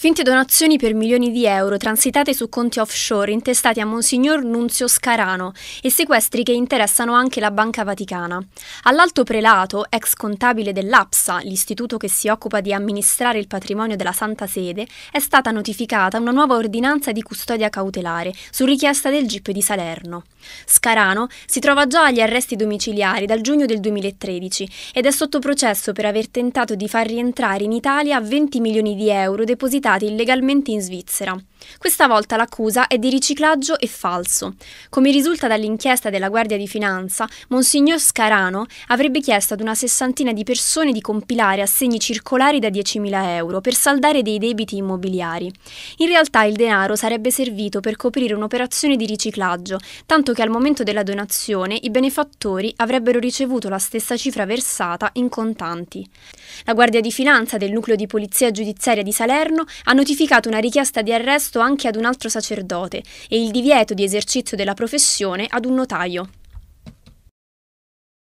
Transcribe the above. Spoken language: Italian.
Finte donazioni per milioni di euro transitate su conti offshore intestati a Monsignor Nunzio Scarano e sequestri che interessano anche la Banca Vaticana. All'alto prelato, ex contabile dell'APSA, l'istituto che si occupa di amministrare il patrimonio della Santa Sede, è stata notificata una nuova ordinanza di custodia cautelare su richiesta del GIP di Salerno. Scarano si trova già agli arresti domiciliari dal giugno del 2013 ed è sotto processo per aver tentato di far rientrare in Italia 20 milioni di euro depositati abitati illegalmente in Svizzera. Questa volta l'accusa è di riciclaggio e falso. Come risulta dall'inchiesta della Guardia di Finanza, Monsignor Scarano avrebbe chiesto ad una sessantina di persone di compilare assegni circolari da 10.000 euro per saldare dei debiti immobiliari. In realtà il denaro sarebbe servito per coprire un'operazione di riciclaggio, tanto che al momento della donazione i benefattori avrebbero ricevuto la stessa cifra versata in contanti. La Guardia di Finanza del nucleo di polizia giudiziaria di Salerno ha notificato una richiesta di arresto anche ad un altro sacerdote e il divieto di esercizio della professione ad un notaio.